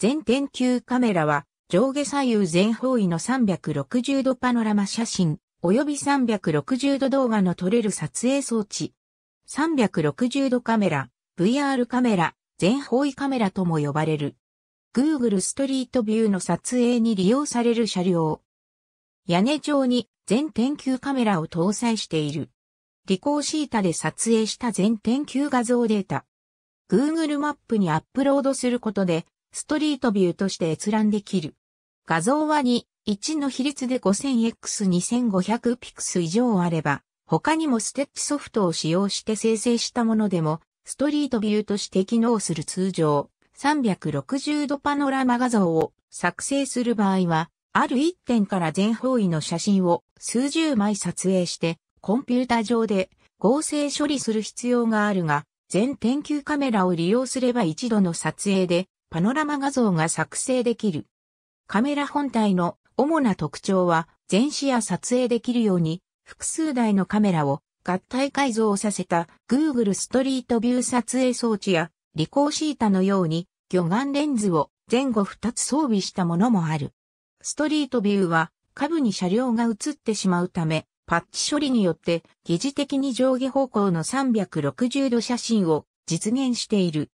全天球カメラは上下左右全方位の360度パノラマ写真、及び360度動画の撮れる撮影装置。360度カメラ、VR カメラ、全方位カメラとも呼ばれる。Google ストリートビューの撮影に利用される車両。屋根上に全天球カメラを搭載している。リコーシータで撮影した全天球画像データ。Google マップにアップロードすることでストリートビューとして閲覧できる。画像は2、1の比率で 5000x2500 ピクス以上あれば、他にもステッチソフトを使用して生成したものでも、ストリートビューとして機能する通常、360度パノラマ画像を作成する場合は、ある一点から全方位の写真を数十枚撮影して、コンピュータ上で合成処理する必要があるが、全天球カメラを利用すれば一度の撮影でパノラマ画像が作成できる。カメラ本体の主な特徴は、全視野撮影できるように、複数台のカメラを合体改造させた Google ストリートビュー撮影装置や、リコーシータのように魚眼レンズを前後2つ装備したものもある。ストリートビューは、下部に車両が映ってしまうため、パッチ処理によって疑似的に上下方向の360度写真を実現している。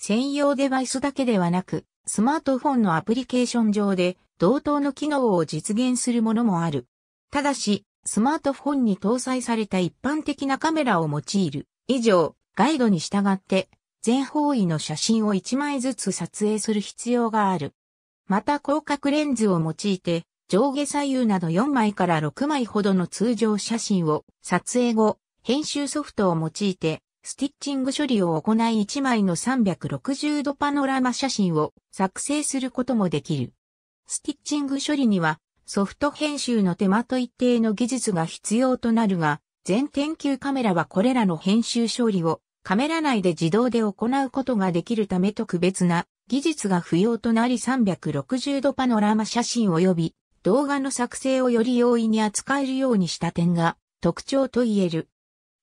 専用デバイスだけではなく、スマートフォンのアプリケーション上で同等の機能を実現するものもある。ただし、スマートフォンに搭載された一般的なカメラを用いる。以上、ガイドに従って、全方位の写真を1枚ずつ撮影する必要がある。また広角レンズを用いて、上下左右など4枚から6枚ほどの通常写真を撮影後、編集ソフトを用いてスティッチング処理を行い1枚の360度パノラマ写真を作成することもできる。スティッチング処理にはソフト編集の手間と一定の技術が必要となるが、全天球カメラはこれらの編集処理をカメラ内で自動で行うことができるため特別な技術が不要となり360度パノラマ写真及び動画の作成をより容易に扱えるようにした点が特徴と言える。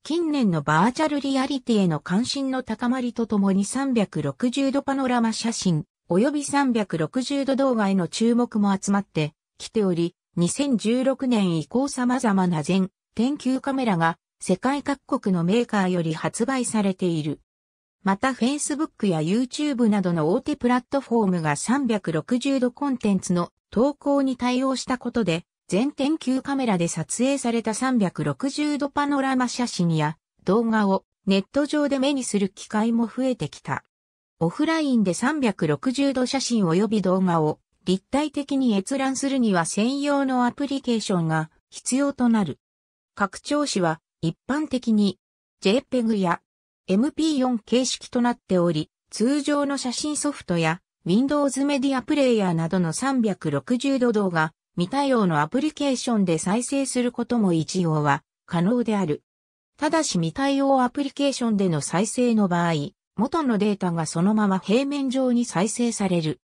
近年のバーチャルリアリティへの関心の高まりとともに360度パノラマ写真、及び360度動画への注目も集まってきており、2016年以降様々な全天球カメラが世界各国のメーカーより発売されている。また Facebook や YouTube などの大手プラットフォームが360度コンテンツの投稿に対応したことで全天球カメラで撮影された360度パノラマ写真や動画をネット上で目にする機会も増えてきた。オフラインで360度写真及び動画を立体的に閲覧するには専用のアプリケーションが必要となる。拡張子は一般的に JPEG や MP4 形式となっており、通常の写真ソフトや Windows メディアプレイヤーなどの360度動画、未対応のアプリケーションで再生することも一応は可能である。ただし未対応アプリケーションでの再生の場合、元のデータがそのまま平面上に再生される。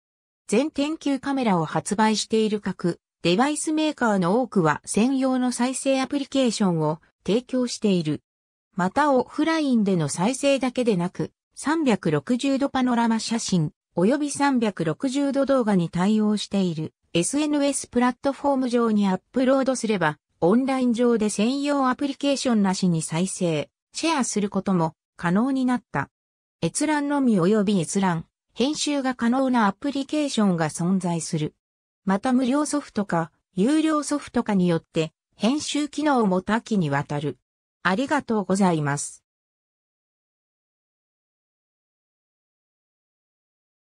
全天球カメラを発売している各デバイスメーカーの多くは専用の再生アプリケーションを提供している。またオフラインでの再生だけでなく、360度パノラマ写真、及び360度動画に対応している SNS プラットフォーム上にアップロードすれば、オンライン上で専用アプリケーションなしに再生、シェアすることも可能になった。閲覧のみ及び閲覧、編集が可能なアプリケーションが存在する。また無料ソフトか、有料ソフトかによって、編集機能も多岐にわたる。ありがとうございます。